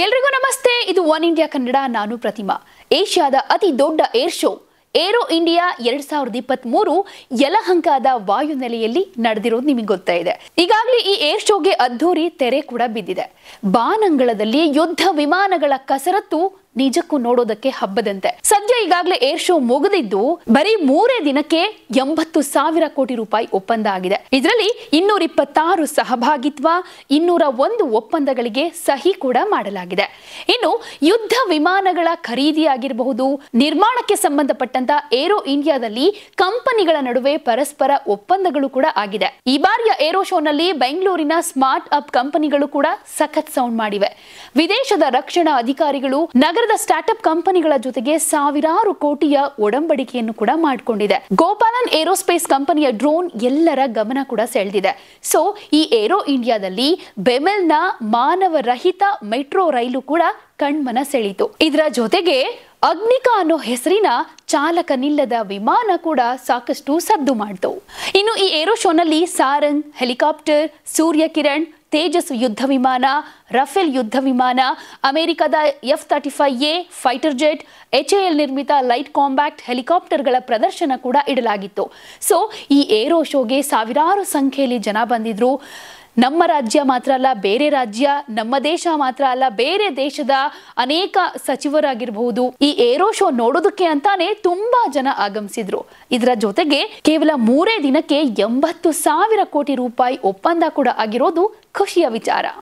ಎಲ್ರಿಗೂ ನಮಸ್ತೆ ಇದು ಒನ್ ಇಂಡಿಯಾ ಕನ್ನಡ ನಾನು ಪ್ರತಿಮಾ ಏಷ್ಯಾದ ಅತಿ ದೊಡ್ಡ ಏರ್ ಶೋ ಏರೋ ಇಂಡಿಯಾ ಎರಡ್ ಸಾವಿರದ ಇಪ್ಪತ್ತ್ ಮೂರು ಯಲಹಂಕಾದ ವಾಯುನೆಲೆಯಲ್ಲಿ ನಡೆದಿರೋದು ನಿಮಗೆ ಗೊತ್ತಾ ಇದೆ ಈಗಾಗಲೇ ಈ ಏರ್ ಶೋಗೆ ಅದ್ಧೂರಿ ತೆರೆ ಕೂಡ ಬಿದ್ದಿದೆ ಬಾನಂಗಳದಲ್ಲಿ ಯುದ್ಧ ವಿಮಾನಗಳ ಕಸರತ್ತು ನಿಜಕ್ಕೂ ನೋಡೋದಕ್ಕೆ ಹಬ್ಬದಂತೆ ಸದ್ಯ ಈಗಾಗಲೇ ಏರ್ ಶೋ ಮುಗಿದಿದ್ದು ಬರೀ ಮೂರೇ ದಿನಕ್ಕೆ ಎಂಬತ್ತು ಸಾವಿರ ಕೋಟಿ ರೂಪಾಯಿ ಒಪ್ಪಂದ ಆಗಿದೆ ಇದರಲ್ಲಿ ಇನ್ನೂರ ಇಪ್ಪತ್ತಾರು ಸಹಭಾಗಿತ್ವ ಇನ್ನೂರ ಒಂದು ಒಪ್ಪಂದಗಳಿಗೆ ಸಹಿ ಕೂಡ ಮಾಡಲಾಗಿದೆ ಇನ್ನು ಯುದ್ಧ ವಿಮಾನಗಳ ಖರೀದಿಯಾಗಿರಬಹುದು ನಿರ್ಮಾಣಕ್ಕೆ ಸಂಬಂಧಪಟ್ಟಂತ ಏರೋ ಇಂಡಿಯಾದಲ್ಲಿ ಕಂಪನಿಗಳ ನಡುವೆ ಪರಸ್ಪರ ಒಪ್ಪಂದಗಳು ಕೂಡ ಆಗಿದೆ ಈ ಬಾರಿಯ ಏರೋ ಶೋ ನಲ್ಲಿ ಬೆಂಗಳೂರಿನ ಸ್ಮಾರ್ಟ್ ಅಪ್ ಕಂಪನಿಗಳು ಕೂಡ ಸಖತ್ ಸೌಂಡ್ ಮಾಡಿವೆ ವಿದೇಶದ ರಕ್ಷಣಾ ಅಧಿಕಾರಿಗಳು ನಗರ ನಗರದ ಸ್ಟಾರ್ಟ್ಅಪ್ ಕಂಪನಿಗಳ ಜೊತೆಗೆ ಸಾವಿರಾರು ಕೋಟಿಯ ಒಡಂಬಡಿಕೆಯನ್ನು ಕೂಡ ಮಾಡಿಕೊಂಡಿದೆ ಗೋಪಾಲನ್ ಏರೋಸ್ಪೇಸ್ ಕಂಪನಿಯ ಡ್ರೋನ್ ಎಲ್ಲರ ಗಮನ ಕೂಡ ಸೆಳೆದಿದೆ ಸೊ ಈ ಏರೋ ಇಂಡಿಯಾದಲ್ಲಿ ಬೆಮೆಲ್ನ ಮಾನವರಹಿತ ಮೆಟ್ರೋ ರೈಲು ಕೂಡ ಕಣ್ಮನ ಸೆಳೀತು ಇದರ ಜೊತೆಗೆ ಅಗ್ನಿಕಾ ಅನ್ನೋ ಹೆಸರಿನ ಚಾಲಕನಿಲ್ಲದ ವಿಮಾನ ಕೂಡ ಸಾಕಷ್ಟು ಸದ್ದು ಮಾಡಿತು ಇನ್ನು ಈ ಏರೋ ಶೋನಲ್ಲಿ ಸಾರಂಗ್ ಹೆಲಿಕಾಪ್ಟರ್ ಸೂರ್ಯ ಕಿರಣ್ ತೇಜಸ್ ಯುದ್ಧ ವಿಮಾನ ರಫೇಲ್ ಯುದ್ಧ ವಿಮಾನ ಅಮೆರಿಕದ F thirty five A fighter jet H L ನಿರ್ಮಿತ ಲೈಟ್ ಕಾಂಬ್ಯಾಕ್ಟ್ ಹೆಲಿಕಾಪ್ಟರ್ಗಳ ಪ್ರದರ್ಶನ ಕೂಡ ಇಡಲಾಗಿತ್ತು ಸೊ ಈ ಏರೋ ಶೋಗೆ ಸಾವಿರಾರು ಸಂಖ್ಯೆಯಲ್ಲಿ ಜನ ಬಂದಿದ್ರು ನಮ್ಮ ರಾಜ್ಯ ಮಾತ್ರ ಅಲ್ಲ ಬೇರೆ ರಾಜ್ಯ ನಮ್ಮ ದೇಶ ಮಾತ್ರ ಅಲ್ಲ ಬೇರೆ ದೇಶದ ಅನೇಕ ಸಚಿವರಾಗಿರಬಹುದು ಈ ಏರೋ ಶೋ ನೋಡೋದಕ್ಕೆ ಅಂತಾನೆ ತುಂಬಾ ಜನ ಆಗಮಿಸಿದ್ರು ಇದರ ಜೊತೆಗೆ ಕೇವಲ ಮೂರೇ ದಿನಕ್ಕೆ ಎಂಬತ್ತು ಸಾವಿರ ಕೋಟಿ ರೂಪಾಯಿ ಒಪ್ಪಂದ ಕೂಡ ಆಗಿರೋದು ಖುಷಿಯ ವಿಚಾರ